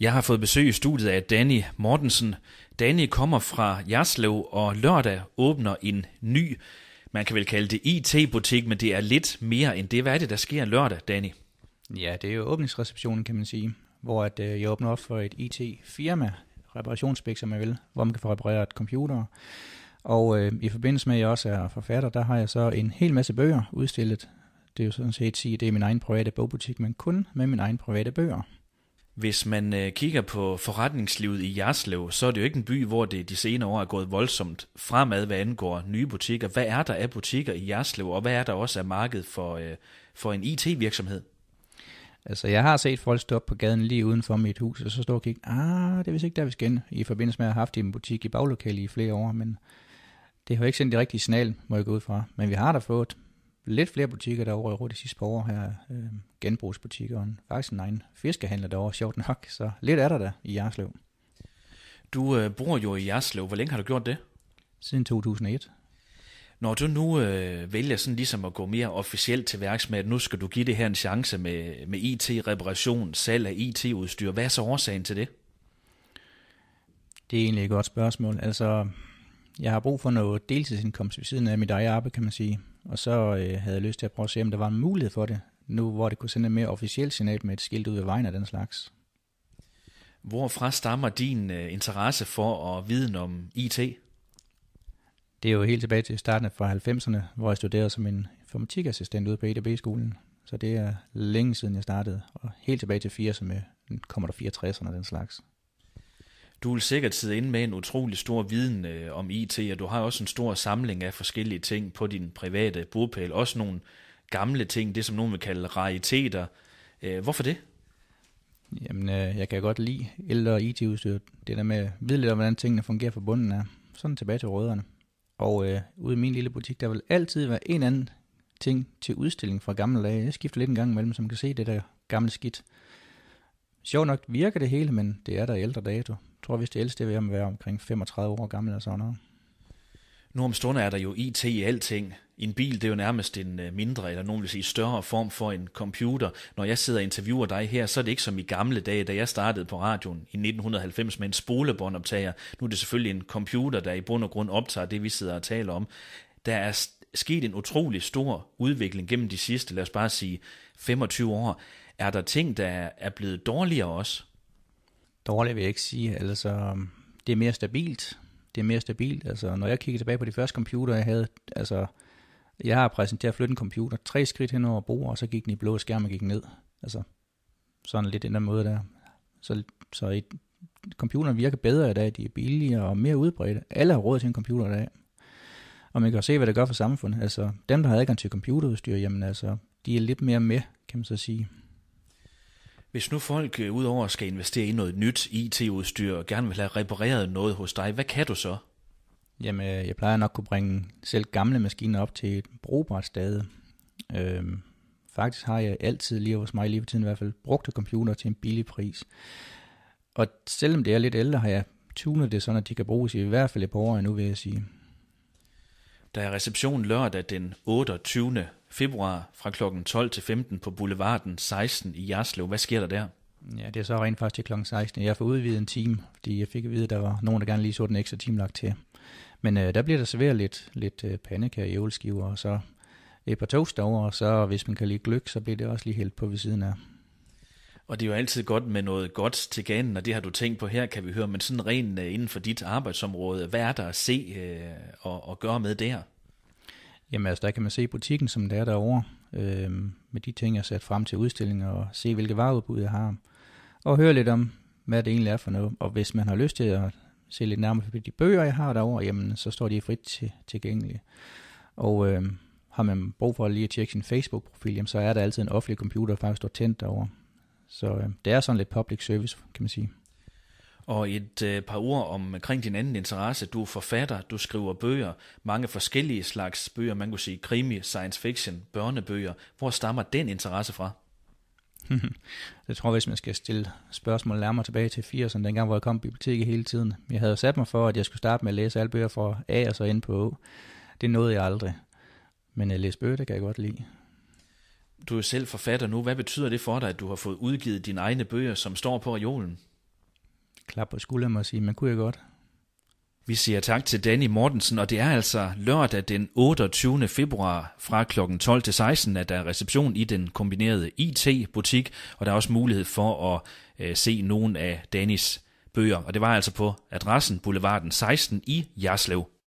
Jeg har fået besøg i studiet af Danny Mortensen. Danny kommer fra Jerslev, og lørdag åbner en ny, man kan vel kalde det IT-butik, men det er lidt mere end det. Hvad er det, der sker lørdag, Danny? Ja, det er jo åbningsreceptionen, kan man sige, hvor at, øh, jeg åbner op for et IT-firma, reparationsbæk, som jeg vil, hvor man kan få repareret computere. Og øh, i forbindelse med, at jeg også er forfatter, der har jeg så en hel masse bøger udstillet. Det er jo sådan set sige, at det er min egen private bogbutik, men kun med min egen private bøger. Hvis man øh, kigger på forretningslivet i Jerslev, så er det jo ikke en by, hvor det de senere år er gået voldsomt fremad, hvad angår nye butikker. Hvad er der af butikker i Jerslev, og hvad er der også af marked for, øh, for en IT-virksomhed? Altså, jeg har set folk stå op på gaden lige uden for mit hus, og så står og kigge, ah, det er vist ikke der, vi skal ind, i forbindelse med at have haft en butik i baglokalet i flere år, men det har jo ikke sendt det rigtige signal, må jeg gå ud fra. Men vi har da fået lidt flere butikker derovre over de sidste par år her. Øh, genbrugsbutikker og faktisk en egen fiskehandler derovre, sjovt nok. Så lidt er der der i Jerslev. Du øh, bor jo i Jerslev. Hvor længe har du gjort det? Siden 2001. Når du nu øh, vælger sådan ligesom at gå mere officielt til værks med, at nu skal du give det her en chance med, med IT-reparation, salg af IT-udstyr, hvad er så årsagen til det? Det er egentlig et godt spørgsmål. Altså, jeg har brug for noget deltidsindkomst ved siden af mit eget arbejde, kan man sige og så øh, havde jeg lyst til at prøve at se, om der var en mulighed for det, nu hvor det kunne sende et mere officielt signal med et skilt ud af vejen af den slags. Hvorfra stammer din øh, interesse for at viden om IT? Det er jo helt tilbage til starten fra 90'erne, hvor jeg studerede som en informatikassistent ude på EDB-skolen. Så det er længe siden, jeg startede, og helt tilbage til 80'erne med kommer der 64'erne og den slags du vil sikkert sidde inde med en utrolig stor viden øh, om IT, og du har også en stor samling af forskellige ting på din private bogpæl. Også nogle gamle ting, det som nogen vil kalde rariteter. Øh, hvorfor det? Jamen, øh, jeg kan godt lide ældre IT-udstyr. Det der med at vide lidt om, hvordan tingene fungerer for bunden er. Sådan tilbage til rødderne. Og øh, ude i min lille butik, der vil altid være en anden ting til udstilling fra gamle dage. Jeg skifter lidt en gang imellem, så man kan se det der gamle skidt. Sjovt nok virker det hele, men det er der ældre dato tror hvis det ældste vil være omkring 35 år gammel eller sådan noget. Nu om stunder er der jo IT i alting. En bil, det er jo nærmest en øh, mindre, eller nogen vil sige større form for en computer. Når jeg sidder og interviewer dig her, så er det ikke som i gamle dage, da jeg startede på radioen i 1990 med en spolebåndoptager. Nu er det selvfølgelig en computer, der i bund og grund optager det, vi sidder og taler om. Der er sket en utrolig stor udvikling gennem de sidste, lad os bare sige, 25 år. Er der ting, der er blevet dårligere også? Dårligt vil jeg ikke sige. Altså, øhm, det er mere stabilt. Det er mere stabilt. Altså, når jeg kigger tilbage på de første computer, jeg havde, altså, jeg har præsenteret at flytte en computer tre skridt hen over bordet, og så gik den i blå skærm og gik ned. Altså, sådan lidt den der måde der. Så, så i, computeren virker bedre i dag, de er billigere og mere udbredte. Alle har råd til en computer i dag. Og man kan se, hvad det gør for samfundet. Altså, dem, der har adgang til computerudstyr, jamen altså, de er lidt mere med, kan man så sige. Hvis nu folk øh, udover skal investere i noget nyt IT-udstyr og gerne vil have repareret noget hos dig, hvad kan du så? Jamen, øh, jeg plejer nok at kunne bringe selv gamle maskiner op til et brugbart stade. Øhm, faktisk har jeg altid lige hos mig lige tiden i hvert fald brugte computer til en billig pris. Og selvom det er lidt ældre, har jeg tunet det sådan, at de kan bruges i, i hvert fald et par år endnu, vil jeg sige. Der er reception lørdag den 28 februar fra kl. 12 til 15 på Boulevarden 16 i Jerslev. Hvad sker der der? Ja, det er så rent faktisk til kl. 16. Jeg får udvidet en time, fordi jeg fik at vide, at der var nogen, der gerne lige så den ekstra time lagt til. Men øh, der bliver der serveret lidt, lidt øh, i æbleskiver og så et par toast over, og så hvis man kan lide gløk, så bliver det også lige helt på ved siden af. Og det er jo altid godt med noget godt til ganen, og det har du tænkt på her, kan vi høre, men sådan rent øh, inden for dit arbejdsområde, hvad er der at se øh, og, og gøre med der? Jamen altså, der kan man se butikken, som det er derovre, øh, med de ting, jeg har sat frem til udstillingen, og se, hvilke vareudbud jeg har, og høre lidt om, hvad det egentlig er for noget. Og hvis man har lyst til at se lidt nærmere på de bøger, jeg har derovre, jamen så står de frit til, tilgængelige. Og øh, har man brug for lige at tjekke sin Facebook-profil, jamen, så er der altid en offentlig computer, der faktisk står tændt derovre. Så øh, det er sådan lidt public service, kan man sige. Og et øh, par ord omkring øh, din anden interesse. Du er forfatter, du skriver bøger, mange forskellige slags bøger, man kunne sige krimi, science fiction, børnebøger. Hvor stammer den interesse fra? Jeg tror jeg, hvis man skal stille spørgsmål nærmere tilbage til 80'erne, dengang hvor jeg kom i biblioteket hele tiden. Jeg havde sat mig for, at jeg skulle starte med at læse alle bøger fra A og så ind på Å. Det nåede jeg aldrig. Men at læse bøger, det kan jeg godt lide. Du er selv forfatter nu. Hvad betyder det for dig, at du har fået udgivet dine egne bøger, som står på reolen? klap på skulderen og sige, man kunne jeg godt. Vi siger tak til Danny Mortensen, og det er altså lørdag den 28. februar fra kl. 12 til 16, at der er reception i den kombinerede IT-butik, og der er også mulighed for at øh, se nogle af Dannys bøger. Og det var altså på adressen Boulevarden 16 i Jerslev.